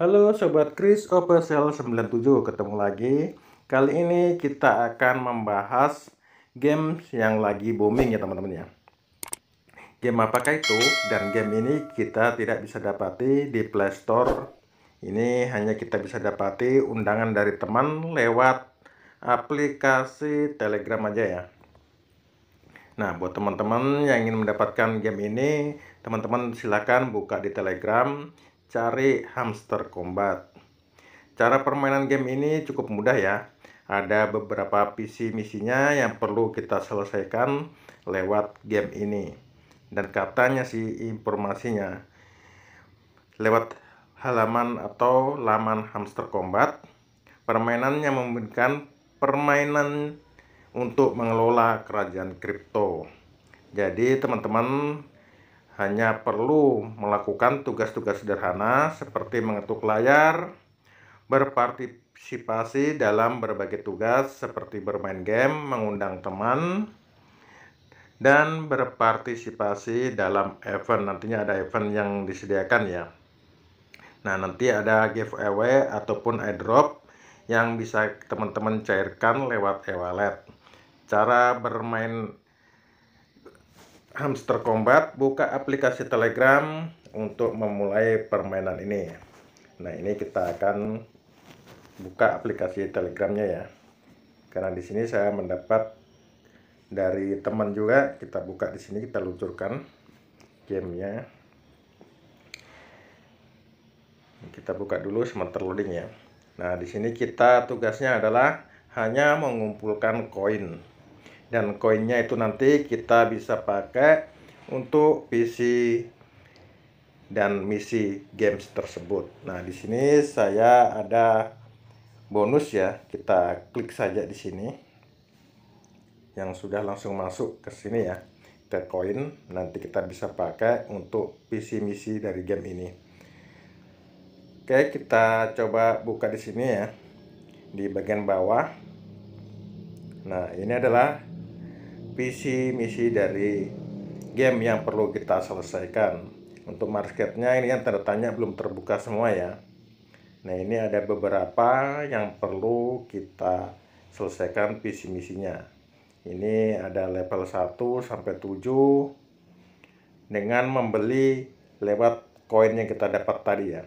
Halo Sobat Chris Opesel 97, ketemu lagi. Kali ini kita akan membahas games yang lagi booming ya teman-teman ya. Game apakah itu? Dan game ini kita tidak bisa dapati di Play Store. Ini hanya kita bisa dapati undangan dari teman lewat aplikasi Telegram aja ya. Nah, buat teman-teman yang ingin mendapatkan game ini, teman-teman silakan buka di Telegram cari hamster combat. Cara permainan game ini cukup mudah ya. Ada beberapa visi misinya yang perlu kita selesaikan lewat game ini. Dan katanya sih informasinya lewat halaman atau laman hamster combat. Permainannya memberikan permainan untuk mengelola kerajaan kripto. Jadi teman-teman hanya perlu melakukan tugas-tugas sederhana seperti mengetuk layar, berpartisipasi dalam berbagai tugas seperti bermain game, mengundang teman, dan berpartisipasi dalam event. Nantinya ada event yang disediakan ya. Nah, nanti ada giveaway ataupun airdrop yang bisa teman-teman cairkan lewat e-wallet. Cara bermain Hamster Combat, buka aplikasi Telegram untuk memulai permainan ini. Nah, ini kita akan buka aplikasi Telegramnya ya. Karena di sini saya mendapat dari teman juga, kita buka di sini, kita luncurkan gamenya. Kita buka dulu sementara loading ya. Nah, di sini kita tugasnya adalah hanya mengumpulkan koin dan koinnya itu nanti kita bisa pakai untuk PC dan misi games tersebut. Nah, di sini saya ada bonus ya. Kita klik saja di sini. Yang sudah langsung masuk ke sini ya. Kita koin nanti kita bisa pakai untuk PC misi dari game ini. Oke, kita coba buka di sini ya. Di bagian bawah. Nah, ini adalah visi misi dari game yang perlu kita selesaikan. Untuk marketnya ini yang tanda tanya belum terbuka semua ya. Nah ini ada beberapa yang perlu kita selesaikan visi misinya. Ini ada level 1 sampai 7 dengan membeli lewat koin yang kita dapat tadi ya.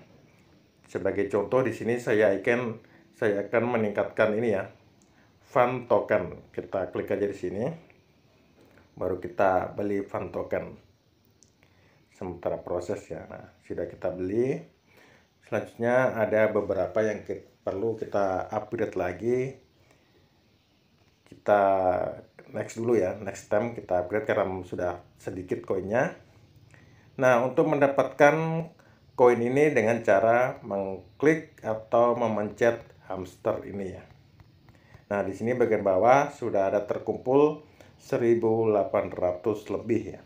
Sebagai contoh di sini saya akan saya akan meningkatkan ini ya. Fun token. Kita klik aja di sini baru kita beli fund token sementara proses ya nah sudah kita beli selanjutnya ada beberapa yang kita, perlu kita upgrade lagi kita next dulu ya next time kita upgrade karena sudah sedikit koinnya nah untuk mendapatkan koin ini dengan cara mengklik atau memencet hamster ini ya nah di sini bagian bawah sudah ada terkumpul 1800 lebih ya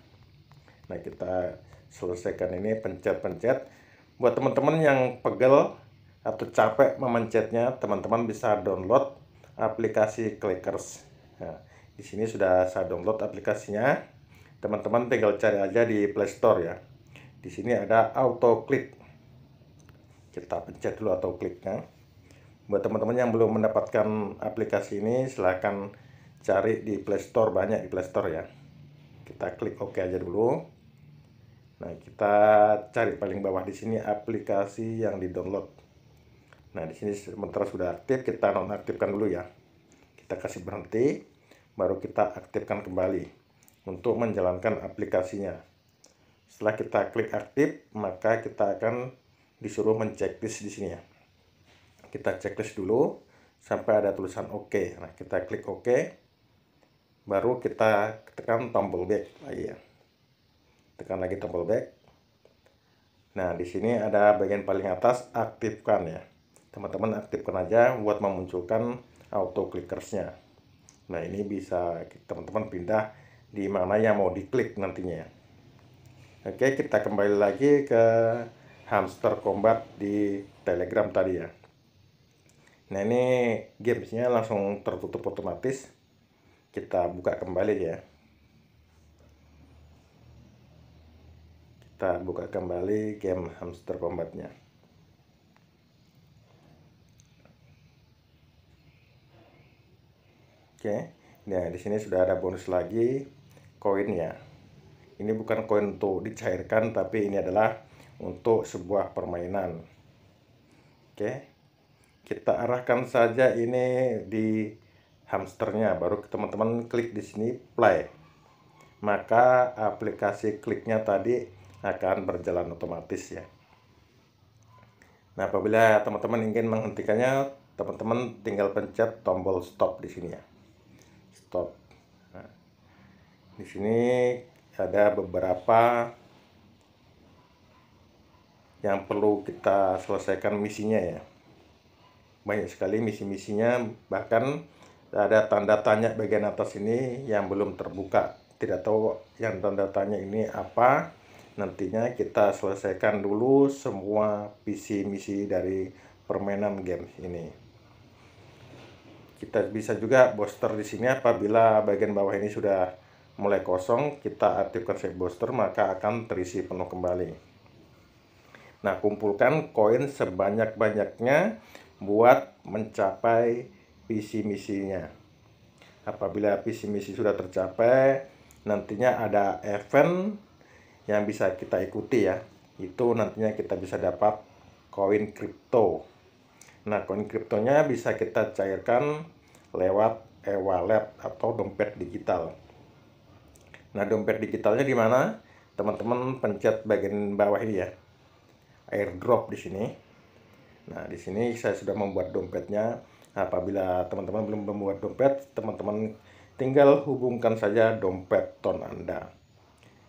nah kita selesaikan ini pencet-pencet buat teman-teman yang pegel atau capek memencetnya teman-teman bisa download aplikasi clickers nah, di sini sudah saya download aplikasinya teman-teman tinggal cari aja di Play Store ya di sini ada auto click kita pencet dulu auto clicknya buat teman-teman yang belum mendapatkan aplikasi ini silahkan cari di Play Store banyak di Play Store ya kita klik OK aja dulu nah kita cari paling bawah di sini aplikasi yang di download nah di sini sementara sudah aktif kita nonaktifkan dulu ya kita kasih berhenti baru kita aktifkan kembali untuk menjalankan aplikasinya setelah kita klik aktif maka kita akan disuruh men-checklist di sini ya kita checklist dulu sampai ada tulisan OK. Nah, kita klik OK baru kita tekan tombol back lagi ah, ya tekan lagi tombol back nah di sini ada bagian paling atas aktifkan ya teman-teman aktifkan aja buat memunculkan auto clickersnya nah ini bisa teman-teman pindah di mana yang mau diklik nantinya oke kita kembali lagi ke hamster combat di telegram tadi ya nah ini gamesnya langsung tertutup otomatis kita buka kembali ya kita buka kembali game hamster combatnya oke nah di sini sudah ada bonus lagi koinnya ini bukan koin untuk dicairkan tapi ini adalah untuk sebuah permainan oke kita arahkan saja ini di hamsternya baru teman-teman klik di sini play maka aplikasi kliknya tadi akan berjalan otomatis ya nah apabila teman-teman ingin menghentikannya teman-teman tinggal pencet tombol stop di sini ya stop nah, di sini ada beberapa yang perlu kita selesaikan misinya ya banyak sekali misi-misinya bahkan ada tanda tanya bagian atas ini yang belum terbuka tidak tahu yang tanda tanya ini apa nantinya kita selesaikan dulu semua visi misi dari permainan game ini kita bisa juga booster di sini apabila bagian bawah ini sudah mulai kosong kita aktifkan save booster maka akan terisi penuh kembali nah kumpulkan koin sebanyak-banyaknya buat mencapai visi misinya. Apabila visi misi sudah tercapai, nantinya ada event yang bisa kita ikuti ya. Itu nantinya kita bisa dapat koin kripto. Nah, koin kriptonya bisa kita cairkan lewat e-wallet atau dompet digital. Nah, dompet digitalnya di mana? Teman-teman pencet bagian bawah ini ya. Airdrop di sini. Nah, di sini saya sudah membuat dompetnya Nah, apabila teman-teman belum membuat dompet, teman-teman tinggal hubungkan saja dompet ton Anda.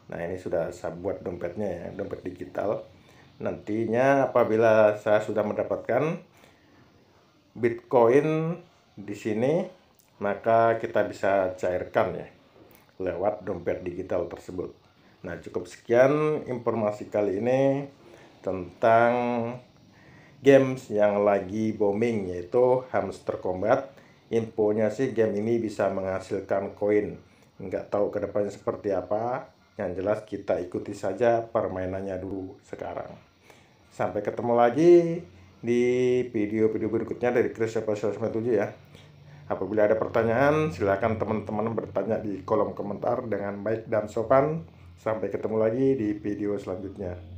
Nah, ini sudah saya buat dompetnya ya, dompet digital. Nantinya apabila saya sudah mendapatkan Bitcoin di sini, maka kita bisa cairkan ya lewat dompet digital tersebut. Nah, cukup sekian informasi kali ini tentang games yang lagi booming yaitu Hamster Combat. Infonya sih game ini bisa menghasilkan koin. Nggak tahu kedepannya seperti apa. Yang jelas kita ikuti saja permainannya dulu sekarang. Sampai ketemu lagi di video-video berikutnya dari Chris 97 ya. Apabila ada pertanyaan, silakan teman-teman bertanya di kolom komentar dengan baik dan sopan. Sampai ketemu lagi di video selanjutnya.